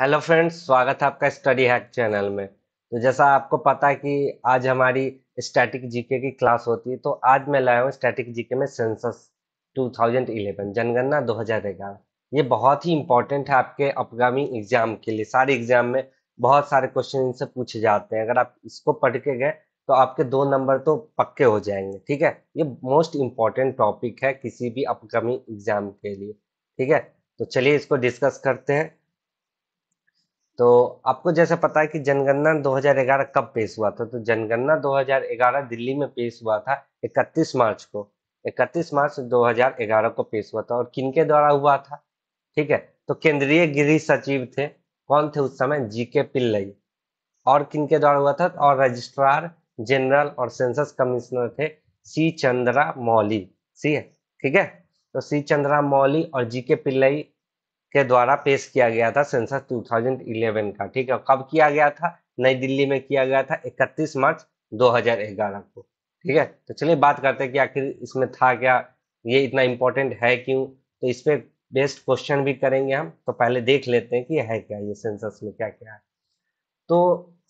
hello friends स्वागत है आपका स्टडी हैक चैनल में तो जैसा आपको पता है कि आज हमारी स्टैटिक जीके की क्लास होती है तो आज मैं लाया हूँ स्टैटिक जीके में सेंसस 2011 जनगणना दो ग्यारह ये बहुत ही इंपॉर्टेंट है आपके अपकमिंग एग्जाम के लिए सारे एग्जाम में बहुत सारे क्वेश्चन इनसे पूछे जाते हैं अगर आप इसको पढ़ के गए तो आपके दो नंबर तो पक्के हो जाएंगे ठीक है ये मोस्ट इम्पॉर्टेंट टॉपिक है किसी भी अपकमिंग एग्जाम के लिए ठीक है तो चलिए इसको डिस्कस करते हैं तो आपको जैसा पता है कि जनगणना 2011 कब पेश हुआ था तो जनगणना 2011 दिल्ली में पेश हुआ था 31 मार्च को 31 मार्च 2011 को पेश हुआ था और किनके द्वारा हुआ था ठीक है तो केंद्रीय गृह सचिव थे कौन थे उस समय जी के पिल्लई और किनके द्वारा हुआ था और रजिस्ट्रार जनरल और सेंसस कमिश्नर थे सी चंद्रा मौली सी है ठीक है तो सी चंद्रा मौली और जी के पिल्लई के द्वारा पेश किया गया था सेंसस 2011 का ठीक है कब किया गया था नई दिल्ली में किया गया था 31 मार्च 2011 को ठीक है तो चलिए बात करते हैं कि आखिर इसमें था क्या ये इतना इम्पोर्टेंट है क्यों तो इस पर बेस्ट क्वेश्चन भी करेंगे हम तो पहले देख लेते हैं कि है क्या ये सेंसस में क्या क्या है तो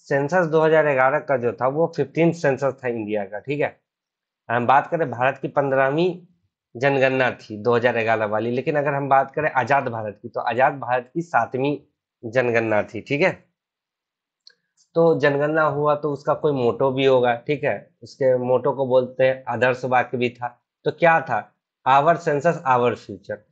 सेंसस 2011 का जो था वो फिफ्टीन सेंसस था इंडिया का ठीक है हम बात करें भारत की पंद्रहवीं जनगणना थी 2011 वाली लेकिन अगर हम बात करें आज़ाद भारत की तो आज़ाद भारत की सातवीं जनगणना थी ठीक है तो जनगणना हुआ तो उसका कोई मोटो भी होगा ठीक है उसके मोटो को बोलते हैं आदर्श वाक्य भी था तो क्या था आवर सेंसस आवर फ्यूचर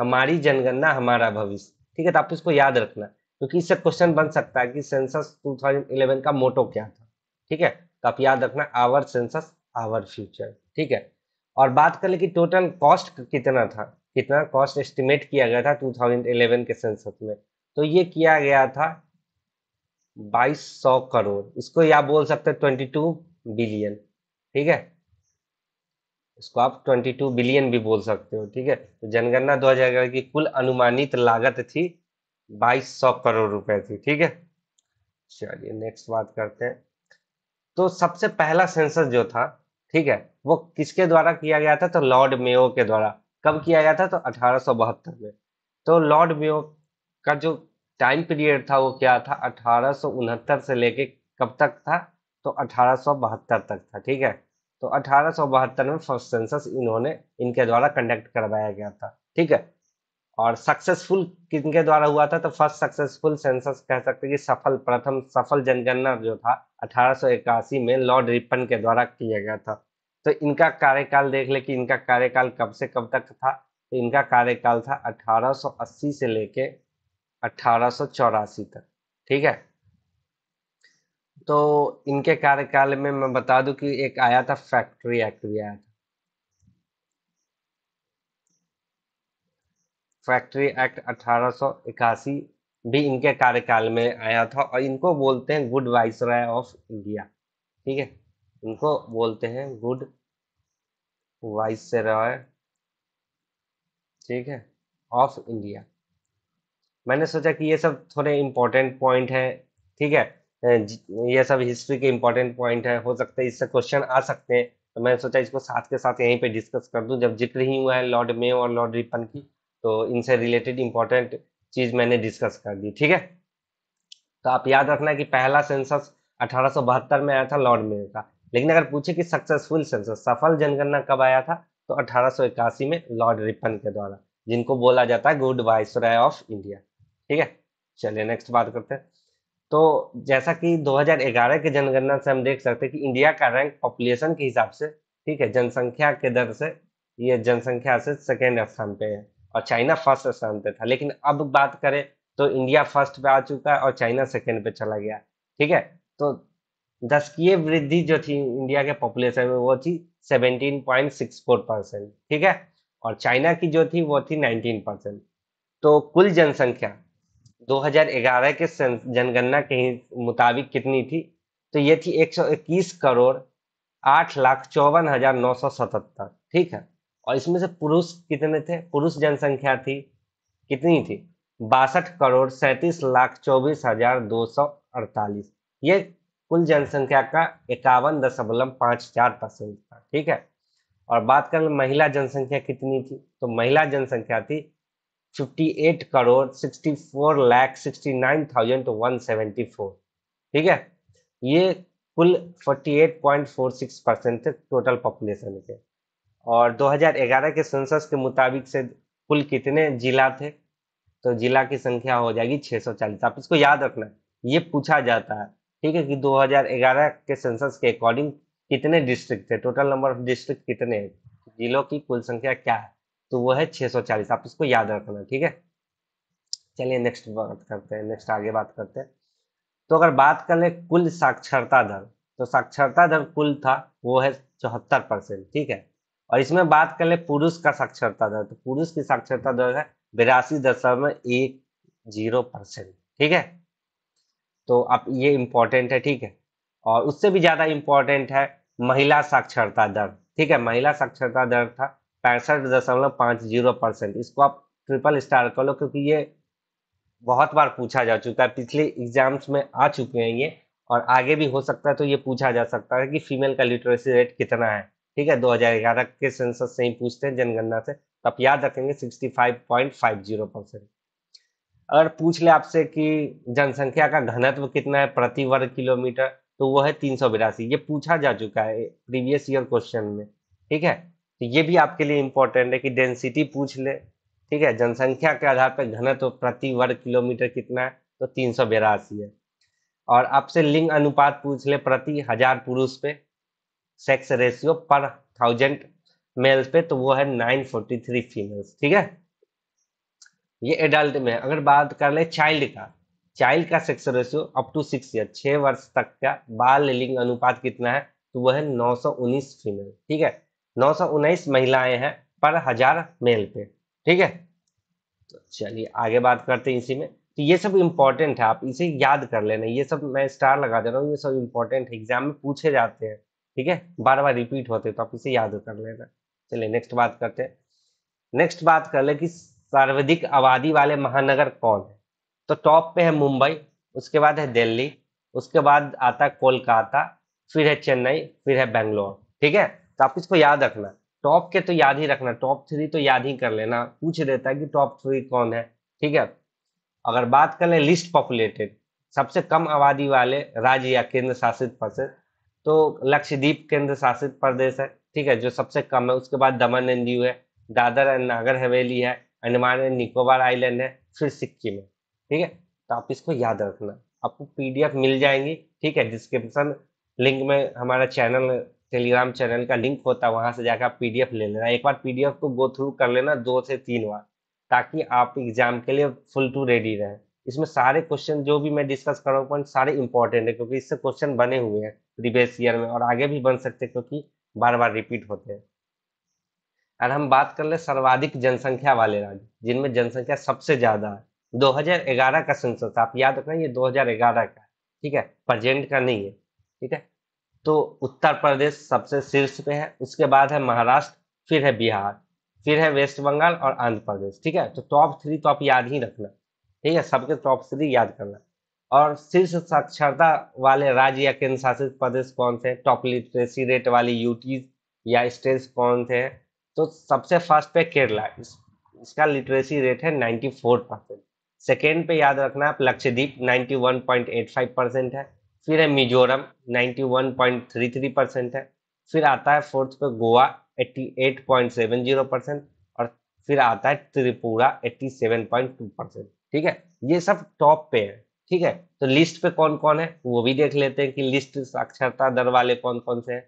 हमारी जनगणना हमारा भविष्य ठीक है तो आप इसको याद रखना क्योंकि इससे क्वेश्चन बन सकता है कि सेंसस 2011 का मोटो क्या था ठीक है तो आप याद रखना आवर सेंसस आवर फ्यूचर ठीक है और बात कर ले कि टोटल कॉस्ट कितना था कितना कॉस्ट एस्टिमेट किया गया था 2011 के संसद में तो ये किया गया था 2200 करोड़ इसको या बोल सकते हैं 22 बिलियन ठीक है इसको आप 22 बिलियन भी बोल सकते हो ठीक है तो जनगणना हजार की कुल अनुमानित लागत थी 2200 करोड़ रुपए थी ठीक है चलिए नेक्स्ट बात करते हैं तो सबसे पहला सेंसस जो था ठीक है वो किसके द्वारा किया गया था तो लॉर्ड मेयो के द्वारा कब किया गया था तो अठारह में तो लॉर्ड मेयो का जो टाइम पीरियड था वो क्या था अठारह से लेके कब तक था तो अठारह तक था ठीक है तो अठारह में फर्स्ट सेंसस इन्होंने इनके द्वारा कंडक्ट करवाया गया था ठीक है और सक्सेसफुल किनके द्वारा हुआ था तो फर्स्ट सक्सेसफुल सेंसस कह सकते हैं कि सफल प्रथम सफल जनगणना जो था अठारह में लॉर्ड रिपन के द्वारा किया गया था तो इनका कार्यकाल देख ले कि इनका कार्यकाल कब से कब तक था तो इनका कार्यकाल था 1880 से लेके अठारह तक ठीक है तो इनके कार्यकाल में मैं बता दूं कि एक आया था फैक्ट्री एक्ट भी आया था फैक्ट्री एक्ट अठारह भी इनके कार्यकाल में आया था और इनको बोलते हैं good viceroy of India ठीक है इनको बोलते हैं गुड वाइस राय ठीक है ऑफ इंडिया मैंने सोचा कि ये सब थोड़े इम्पोर्टेंट पॉइंट है ठीक है ये सब हिस्ट्री के इम्पोर्टेंट पॉइंट है हो सकते हैं इससे क्वेश्चन आ सकते हैं तो मैंने सोचा इसको साथ के साथ यहीं पे डिस्कस कर दूं जब जिक्र ही हुआ है लॉर्ड मे और लॉर्ड रिपन की तो इनसे रिलेटेड इंपॉर्टेंट चीज मैंने डिस्कस कर दी ठीक है तो आप याद रखना कि पहला सेंसस अठारह में आया था लॉर्ड मेयर का लेकिन अगर पूछे कि सक्सेसफुल सेंसस सफल जनगणना कब आया था तो अठारह में लॉर्ड रिपन के द्वारा जिनको बोला जाता है good viceroy of India ठीक है चलिए नेक्स्ट बात करते हैं तो जैसा कि 2011 के जनगणना से हम देख सकते हैं कि इंडिया का रैंक पॉपुलेशन के हिसाब से ठीक है जनसंख्या के दर से ये जनसंख्या से सेकेंड स्थान पे है और चाइना फर्स्ट स्थान पे था लेकिन अब बात करें तो इंडिया फर्स्ट पे आ चुका है और चाइना सेकेंड पे चला गया ठीक है तो दशकीय वृद्धि जो थी इंडिया के पॉपुलेशन में वो थी सेवनटीन पॉइंट फोर परसेंट ठीक है और चाइना की जो थी वो थी नाइनटीन परसेंट तो कुल जनसंख्या 2011 के जनगणना के मुताबिक कितनी थी तो ये थी 121 करोड़ आठ लाख चौवन हजार नौ सौ सतहत्तर ठीक है और इसमें से पुरुष कितने थे पुरुष जनसंख्या थी कितनी थी बासठ करोड़ सैतीस लाख चौबीस हजार दो सौ अड़तालीस ये कुल जनसंख्या का इक्यावन दशमलव पांच चार परसेंट था ठीक है और बात कर महिला जनसंख्या कितनी थी तो महिला जनसंख्या थी 58 करोड़ 64 लाख 69,174 ठीक है ये कुल 48.46 परसेंट थे टोटल पॉपुलेशन के और 2011 के सेंसस के मुताबिक से कुल कितने जिला थे तो जिला की संख्या हो जाएगी 640 आप इसको याद रखना ये पूछा जाता है ठीक है कि 2011 के सेंसस के अकॉर्डिंग कितने डिस्ट्रिक्ट थे टोटल नंबर ऑफ डिस्ट्रिक्ट कितने जिलों की कुल संख्या क्या है तो वो है 640 आप इसको याद रखना ठीक है चलिए नेक्स्ट बात करते हैं नेक्स्ट आगे बात करते हैं तो अगर बात कर ले कुल साक्षरता दर तो साक्षरता दर कुल था वो है चौहत्तर परसेंट ठीक है और इसमें बात कर ले पुरुष का साक्षरता दर तो पुरुष की साक्षरता दर है बिरासी दशमलव एक जीरो परसेंट ठीक है तो अब ये इंपॉर्टेंट है ठीक है और उससे भी ज़्यादा इंपॉर्टेंट है महिला साक्षरता दर ठीक है महिला साक्षरता दर था पैंसठ दशमलव पांच जीरो परसेंट इसको आप ट्रिपल स्टार कर लो क्योंकि ये बहुत बार पूछा जा चुका है पिछले एग्जाम्स में आ चुके हैं ये और आगे भी हो सकता है तो ये पूछा जा सकता है कि फीमेल का लिटरेसी रेट कितना है ठीक है 2011 के सेंसस से ही पूछते हैं जनगणना से तो आप याद रखेंगे 65.50 परसेंट अगर पूछ ले आपसे कि जनसंख्या का घनत्व कितना है प्रति वर्ग किलोमीटर तो वो है तीन सौ बिरासी ये पूछा जा चुका है प्रीवियस ईयर क्वेश्चन में ठीक है तो ये भी आपके लिए इम्पोर्टेंट है कि डेंसिटी पूछ ले ठीक है जनसंख्या के आधार पर घनत्व प्रति वर्ग किलोमीटर कितना है तो तीन सौ बिरासी है और आपसे लिंग अनुपात पूछ ले प्रति हजार पुरुष पे सेक्स रेशियो पर थाउजेंड मेल्स पे तो वो है नाइन फोर्टी थ्री फीमेल्स ठीक है ये एडल्ट में अगर बात कर ले चाइल्ड का चाइल्ड का sex ratio up to six year छह वर्ष तक का बाल लिंग अनुपात कितना है तो वह है नौ सौ उन्नीस फीमेल ठीक है नौ सौ उन्नीस महिलाएं हैं पर हजार मेल पे ठीक है तो चलिए आगे बात करते हैं इसी में तो ये सब इंपॉर्टेंट है आप इसे याद कर लेना ये सब मैं स्टार लगा दे रहा हूँ ये सब इंपॉर्टेंट है एग्जाम में पूछे जाते हैं ठीक है बार बार रिपीट होते तो आप इसे याद कर लेना चलिए नेक्स्ट बात करते हैं नेक्स्ट बात कर ले कि सर्वाधिक आबादी वाले महानगर कौन है तो टॉप पे है मुंबई उसके बाद है दिल्ली उसके बाद आता है कोलकाता फिर है चेन्नई फिर है बेंगलोर ठीक है तो आप इसको याद रखना टॉप के तो याद ही रखना टॉप थ्री तो याद ही कर लेना पूछ देता है कि टॉप थ्री कौन है ठीक है अगर बात कर ले लिस्ट पॉपुलेटेड सबसे कम आबादी वाले राज्य या केंद्र शासित प्रदेश तो लक्षद्वीप केंद्र शासित प्रदेश है ठीक है जो सबसे कम है उसके बाद दमन एंड दीव है दादर एंड नागर हवेली है अंडमान एंड निकोबार आइलैंड है फिर सिक्किम है ठीक है तो आप इसको याद रखना आपको पीडीएफ मिल जाएंगी ठीक है डिस्क्रिप्शन लिंक में हमारा चैनल टेलीग्राम चैनल का लिंक होता है वहां से जाकर आप पीडीएफ ले लेना एक बार पीडीएफ को गो थ्रू कर लेना दो से तीन बार ताकि आप एग्जाम के लिए फुल टू रेडी रहें इसमें सारे क्वेश्चन जो भी मैं डिस्कस कर रहा हूँ सारे इंपॉर्टेंट है क्योंकि इससे क्वेश्चन बने हुए हैं प्रीवियस ईयर में और आगे भी बन सकते क्योंकि बार बार रिपीट होते हैं और हम बात कर ले सर्वाधिक जनसंख्या वाले राज्य जिनमें जनसंख्या सबसे ज्यादा है 2011 का संसद आप याद रखना ये 2011 का ठीक है प्रजेंट का नहीं है ठीक है तो उत्तर प्रदेश सबसे शीर्ष पे है उसके बाद है महाराष्ट्र फिर है बिहार फिर है वेस्ट बंगाल और आंध्र प्रदेश ठीक है तो टॉप थ्री तो आप याद ही रखना ठीक है सबके टॉप थ्री याद करना और शीर्ष साक्षरता वाले राज्य या केंद्र शासित प्रदेश कौन से टॉप लिटरेसी रेट वाली यूटीज या स्टेट्स कौन थे तो सबसे फर्स्ट पे केरला इस, इसका लिटरेसी रेट है 94 परसेंट सेकेंड पे याद रखना आप लक्षद्वीप 91.85 परसेंट है फिर है मिजोरम 91.33 परसेंट है फिर आता है फोर्थ पे गोवा 88.70 परसेंट और फिर आता है त्रिपुरा 87.2 परसेंट ठीक है ये सब टॉप पे है ठीक है तो लिस्ट पे कौन कौन है वो भी देख लेते हैं कि लिस्ट साक्षरता दर वाले कौन कौन से हैं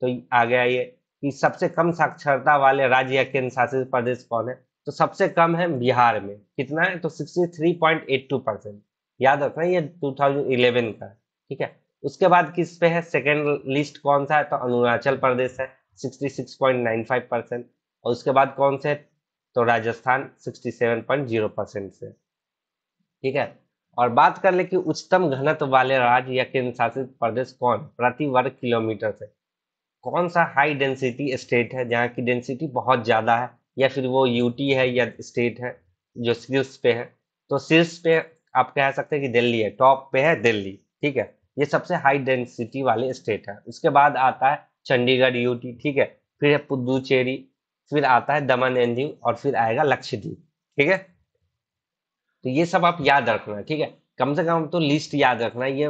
तो आ गया ये कि सबसे कम साक्षरता वाले राज्य या केंद्र शासित प्रदेश कौन है तो सबसे कम है बिहार में कितना है तो 63.82 परसेंट याद रखना ये 2011 का ठीक है उसके बाद किस पे है सेकेंड लिस्ट कौन सा है तो अरुणाचल प्रदेश है फाइव परसेंट और उसके बाद कौन से तो राजस्थान जीरो परसेंट से ठीक है और बात कर ले कि उच्चतम घनत्व वाले राज्य या केंद्र शासित प्रदेश कौन प्रति वर्ग किलोमीटर से कौन सा हाई डेंसिटी स्टेट है जहाँ की डेंसिटी बहुत ज़्यादा है या फिर वो यूटी है या स्टेट है जो शीर्ष पे है तो शीर्ष पे आप कह सकते हैं कि दिल्ली है टॉप पे है दिल्ली ठीक है ये सबसे हाई डेंसिटी वाले स्टेट है उसके बाद आता है चंडीगढ़ यूटी ठीक है फिर है पुदुचेरी फिर आता है दमन एंड और फिर आएगा लक्षद्वीप ठीक है तो ये सब आप याद रखना ठीक है कम से कम तो लिस्ट याद रखना ये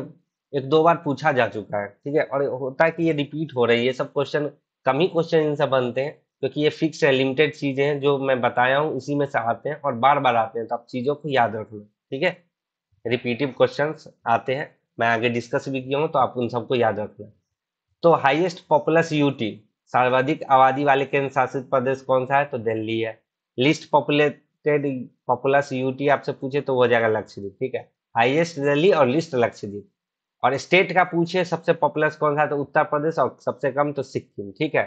एक दो बार पूछा जा चुका है ठीक है और होता है कि ये रिपीट हो रही है ये सब क्वेश्चन कम ही क्वेश्चन इनसे बनते हैं क्योंकि ये फिक्स है लिमिटेड चीजें हैं जो मैं बताया हूँ इसी में से आते हैं और बार बार आते हैं तो आप चीजों को याद रखना ठीक है रिपीटिव क्वेश्चन आते हैं मैं आगे डिस्कस भी किया हूँ तो आप उन सबको याद रखना तो हाइएस्ट पॉपुलस यूटी सर्वाधिक आबादी वाले केंद्र शासित प्रदेश कौन सा है तो दिल्ली है least populated populous UT आपसे पूछे तो हो जाएगा लक्षद्वीप ठीक है हाईएस्ट दिल्ली और लिस्ट लक्षद्वीप और स्टेट का पूछे सबसे पॉपुलस कौन सा तो उत्तर प्रदेश और सबसे कम तो सिक्किम ठीक है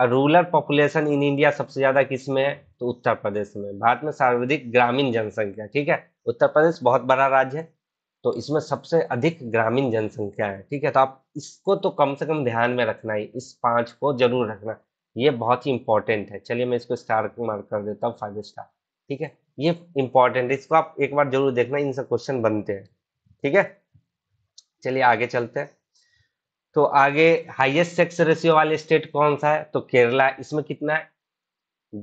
और रूरल पॉपुलेशन इन इंडिया सबसे ज्यादा किस में है तो उत्तर प्रदेश में भारत में सर्वाधिक ग्रामीण जनसंख्या ठीक है उत्तर प्रदेश बहुत बड़ा राज्य है तो इसमें सबसे अधिक ग्रामीण जनसंख्या है ठीक है तो आप इसको तो कम से कम ध्यान में रखना ही इस पांच को जरूर रखना ये बहुत ही इंपॉर्टेंट है चलिए मैं इसको स्टार मार्क कर देता हूँ फाइव स्टार ठीक है ये इंपॉर्टेंट है इसको आप एक बार जरूर देखना इनसे क्वेश्चन बनते हैं ठीक है चलिए आगे चलते हैं तो आगे हाईएस्ट सेक्स रेशियो वाले स्टेट कौन सा है तो केरला इसमें कितना है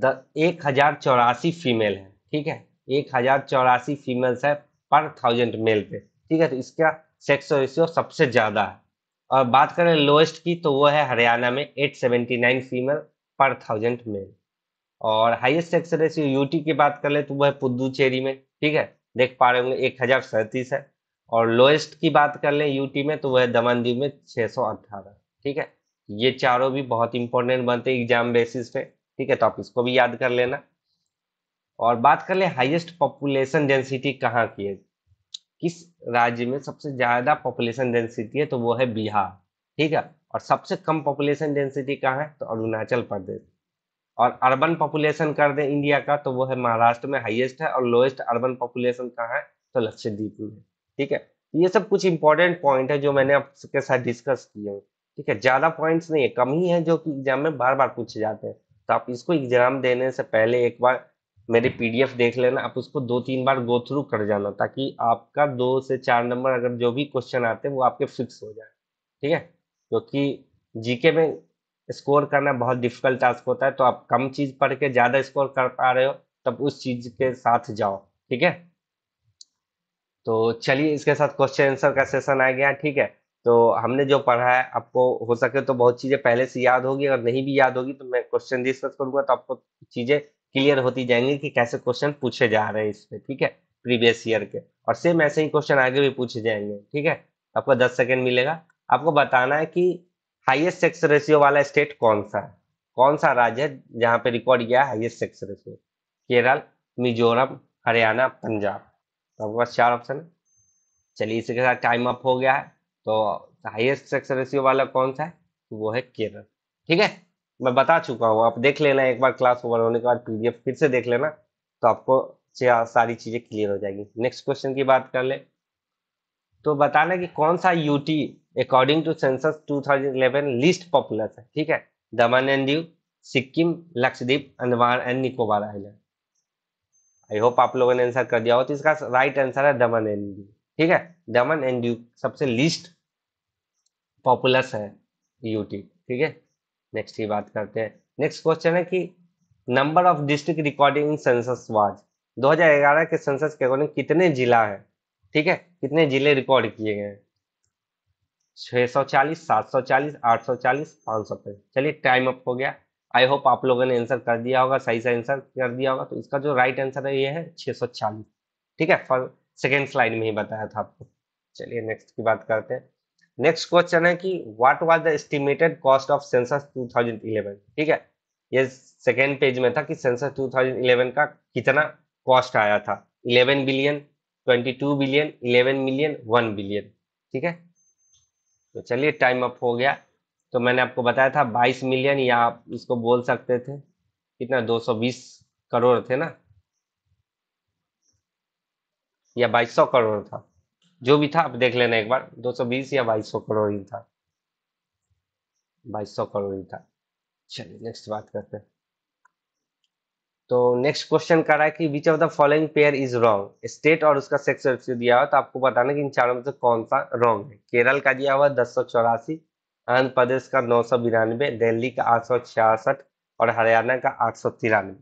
द एक हजार चौरासी फीमेल है ठीक है एक हजार चौरासी फीमेल्स है पर थाउजेंड मेल पे ठीक है तो इसका सेक्स रेशियो सबसे ज़्यादा है और बात करें लोएस्ट की तो वो है हरियाणा में एट सेवेंटी नाइन फीमेल पर थाउजेंड मेल और हाईएस्ट एक्सरेसी यूटी की बात कर ले तो वह पुदुचेरी में ठीक है देख पा रहे होंगे एक हजार सैंतीस है और लोएस्ट की बात कर लें यूटी में तो वह दमन दीव में अट्ठारह ठीक है ये चारों भी बहुत इंपॉर्टेंट बनते हैं एग्जाम बेसिस पे ठीक है तो आप इसको भी याद कर लेना और बात कर ले हाइएस्ट पॉपुलेशन डेंसिटी कहाँ की है किस राज्य में सबसे ज्यादा पॉपुलेशन डेंसिटी है तो वो है बिहार ठीक है और सबसे कम पॉपुलेशन डेंसिटी कहाँ है तो अरुणाचल प्रदेश और अर्बन पॉपुलेशन कर दें इंडिया का तो वो है महाराष्ट्र में हाईएस्ट है और लोएस्ट अर्बन पॉपुलेशन कहाँ है तो लक्षद्वीप में ठीक है तो ये सब कुछ इंपॉर्टेंट पॉइंट है जो मैंने आपके साथ डिस्कस किए हैं ठीक है ज़्यादा पॉइंट्स नहीं है कम ही है जो कि एग्जाम में बार बार पूछे जाते हैं तो आप इसको एग्जाम देने से पहले एक बार मेरी पीडीएफ देख लेना आप उसको दो तीन बार गो थ्रू कर जाना ताकि आपका दो से चार नंबर अगर जो भी क्वेश्चन आते हैं वो आपके फिक्स हो जाए ठीक है क्योंकि जीके में स्कोर करना बहुत डिफिकल्ट टास्क होता है तो आप कम चीज पढ़ के ज्यादा स्कोर कर पा रहे हो तब उस चीज के साथ जाओ ठीक है तो चलिए इसके साथ क्वेश्चन आंसर का सेशन आ गया ठीक है तो हमने जो पढ़ा है आपको हो सके तो बहुत चीजें पहले से याद होगी अगर नहीं भी याद होगी तो मैं क्वेश्चन डिस्कस करूंगा तो आपको चीजें क्लियर होती जाएंगी कि कैसे क्वेश्चन पूछे जा रहे हैं इस पे ठीक है प्रीवियस ईयर के और सेम ऐसे ही क्वेश्चन आगे भी पूछे जाएंगे ठीक है आपको दस सेकेंड मिलेगा आपको बताना है कि हाईएस्ट सेक्स रेशियो वाला स्टेट कौन सा है कौन सा राज्य है जहां पे रिकॉर्ड किया है highest sex ratio Kerala Mizoram Haryana Punjab तो आपके पास चार ऑप्शन है चलिए इसी के साथ टाइम अप हो गया है तो हाईएस्ट सेक्स रेशियो वाला कौन सा है वो है केरल ठीक है मैं बता चुका हूँ आप देख लेना एक बार क्लास ओवर होने के बाद पीडीएफ फिर से देख लेना तो आपको सारी चीज़ें क्लियर हो जाएगी नेक्स्ट क्वेश्चन की बात कर ले तो बताना कि कौन सा UT according to census 2011 least popular है ठीक है Daman and Diu Sikkim Lakshadweep Andaman and Nicobar island I hope आप लोगों ने आंसर कर दिया हो तो इसका राइट आंसर है दमन एंड दीव ठीक है दमन एंड दीव सबसे लीस्ट पॉपुलस है यूटी ठीक है नेक्स्ट की बात करते हैं नेक्स्ट क्वेश्चन है कि number of district recording in census was 2011 के सेंसस के अकॉर्डिंग कितने जिला है ठीक है कितने जिले रिकॉर्ड किए गए सौ 640, पांच 840, 500 चलिए टाइम अप हो गया आई होप आप लोगों ने आंसर कर दिया होगा सही से आंसर कर दिया होगा तो इसका जो राइट आंसर है ये है 640 ठीक है फॉर सेकेंड स्लाइड में ही बताया था आपको चलिए नेक्स्ट की बात करते हैं नेक्स्ट क्वेश्चन है कि what was the estimated cost of census 2011 ठीक है ये सेकेंड पेज में था कि सेंसस 2011 का कितना कॉस्ट आया था 11 billion twenty two billion eleven million one billion ठीक है तो चलिए टाइम अप हो गया तो मैंने आपको बताया था बाईस मिलियन या आप इसको बोल सकते थे कितना दो सौ बीस करोड़ थे ना या बाईस सौ करोड़ था जो भी था आप देख लेना एक बार 220 या 2200 करोड़ ही था 2200 करोड़ ही था चलिए नेक्स्ट बात करते हैं तो नेक्स्ट क्वेश्चन कर रहा है कि which of the following pair is wrong state और उसका सेक्स दिया हुआ तो आपको बताना कि इन चारों में से कौन सा रॉन्ग है केरल का दिया हुआ दस सौ चौरासी आंध्र प्रदेश का नौ सौ बिरानवे दिल्ली का आठ सौ छियासठ और हरियाणा का आठ सौ तिरानवे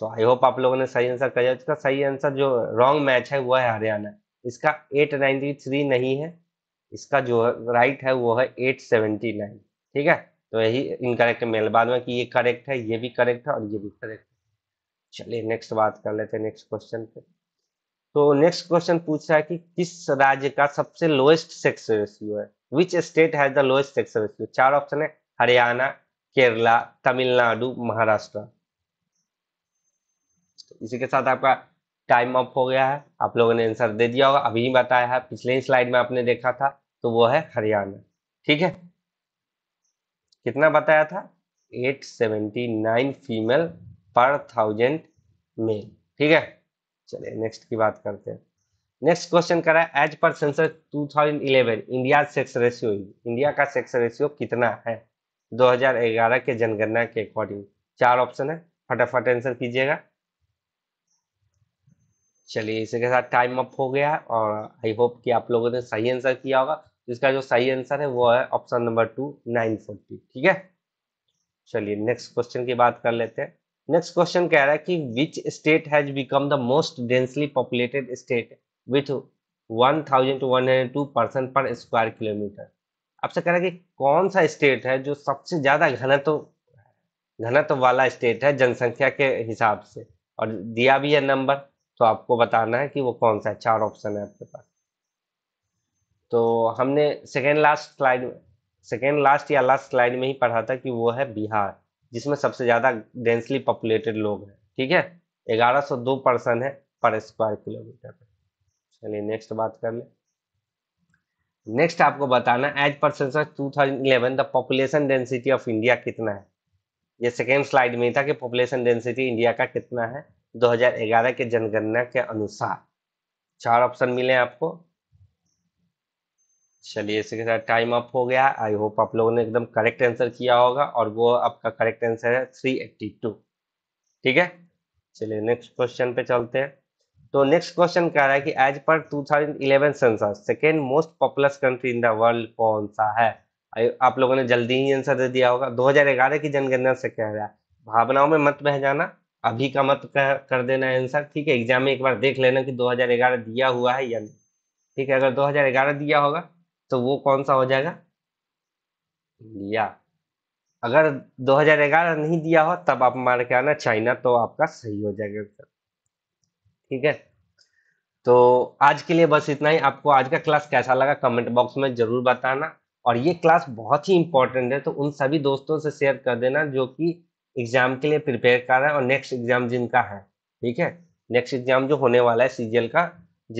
तो आई होप आप लोगों ने सही आंसर कर इसका सही आंसर जो रॉन्ग मैच है वो है हरियाणा इसका एट नाइनटी थ्री नहीं है इसका जो राइट है वो है एट सेवेंटी नाइन ठीक है तो यही इनकरेक्ट मेल बाद में कि ये करेक्ट है ये भी करेक्ट है और ये भी करेक्ट है चलिए नेक्स्ट बात कर लेते हैं नेक्स्ट क्वेश्चन पे तो नेक्स्ट क्वेश्चन पूछ रहा है कि किस राज्य का सबसे लोएस्ट सेक्स रेशियो है which state has the lowest sex ratio चार ऑप्शन है हरियाणा केरला तमिलनाडु महाराष्ट्र तो इसी के साथ आपका टाइम अप हो गया है आप लोगों ने आंसर दे दिया होगा अभी बताया है पिछले ही स्लाइड में आपने देखा था तो वो है हरियाणा ठीक है कितना बताया था 879 फीमेल पर थाउजेंड मेल ठीक है चलिए नेक्स्ट की बात करते हैं नेक्स्ट क्वेश्चन करा है as per census 2011 India sex ratio India का सेक्स रेशियो कितना है 2011 के जनगणना के अकॉर्डिंग चार ऑप्शन है फटाफट आंसर कीजिएगा चलिए इसी के साथ टाइम अप हो गया और आई होप कि आप लोगों ने सही आंसर किया होगा जिसका जो सही आंसर है वो है option number two nine forty ठीक है चलिए नेक्स्ट क्वेश्चन की बात कर लेते हैं नेक्स्ट क्वेश्चन कह रहा है कि which state has become the most densely populated state with one thousand two one hundred two person per square kilometre आपसे कह रहा है कि कौन सा स्टेट है जो सबसे ज्यादा घनत्व घनत्व वाला स्टेट है जनसंख्या के हिसाब से और दिया भी है नंबर तो आपको बताना है कि वो कौन सा है चार ऑप्शन है आपके पास तो हमने second last slide second last या लास्ट स्लाइड में ही पढ़ा था कि वो है बिहार जिसमें सबसे ज़्यादा डेंसली पॉपुलेटेड लोग हैं ठीक है ग्यारह सौ दो पर्सन है पर स्क्वायर किलोमीटर चलिए नेक्स्ट बात कर लें नेक्स्ट आपको बताना as per census eleven the population density of India कितना है ये सेकेंड स्लाइड में था कि पॉपुलेशन डेंसिटी इंडिया का कितना है 2011 के जनगणना के अनुसार चार ऑप्शन मिले आपको चलिए इसके साथ टाइम अप हो गया आई होप आप लोगों ने एकदम करेक्ट आंसर किया होगा और वो आपका करेक्ट आंसर है थ्री एट्टी टू ठीक है चलिए नेक्स्ट क्वेश्चन पे चलते हैं तो नेक्स्ट क्वेश्चन कह रहा है कि as per 2011 census second most popular country in the world कौन सा है आप लोगों ने जल्दी ही आंसर दे दिया होगा 2011 की जनगणना से कह रहा है भावनाओं में मत बह जाना अभी का मत कर, कर देना आंसर ठीक है एग्जाम में एक बार देख लेना कि 2011 दिया हुआ है या नहीं ठीक है अगर 2011 दिया होगा तो वो कौन सा हो जाएगा इंडिया अगर 2011 नहीं दिया हो तब आप मार के आना चाइना तो आपका सही हो जाएगा ठीक है तो आज के लिए बस इतना ही आपको आज का क्लास कैसा लगा कमेंट बॉक्स में ज़रूर बताना और ये क्लास बहुत ही इंपॉर्टेंट है तो उन सभी दोस्तों से शेयर कर देना जो कि एग्ज़ाम के लिए प्रिपेयर कर रहे हैं और नेक्स्ट एग्ज़ाम जिनका है ठीक है नेक्स्ट एग्ज़ाम जो होने वाला है सीजीएल का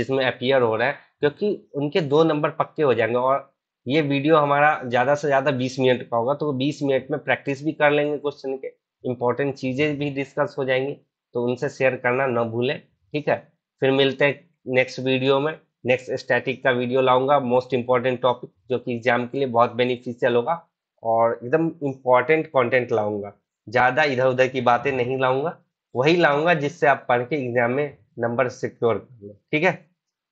जिसमें अपियर हो रहा है क्योंकि उनके दो नंबर पक्के हो जाएंगे और ये वीडियो हमारा ज़्यादा से ज़्यादा बीस मिनट का होगा तो बीस मिनट में प्रैक्टिस भी कर लेंगे क्वेश्चन के इंपॉर्टेंट चीज़ें भी डिस्कस हो जाएंगी तो उनसे शेयर करना ना भूलें ठीक है फिर मिलते हैं नेक्स्ट वीडियो में नेक्स्ट स्टैटिक का वीडियो लाऊंगा मोस्ट इंपॉर्टेंट टॉपिक जो कि एग्जाम के लिए बहुत बेनिफिशियल होगा और एकदम इम्पॉर्टेंट कंटेंट लाऊंगा ज़्यादा इधर उधर की बातें नहीं लाऊंगा वही लाऊंगा जिससे आप पढ़ के एग्जाम में नंबर सिक्योर कर लो ठीक है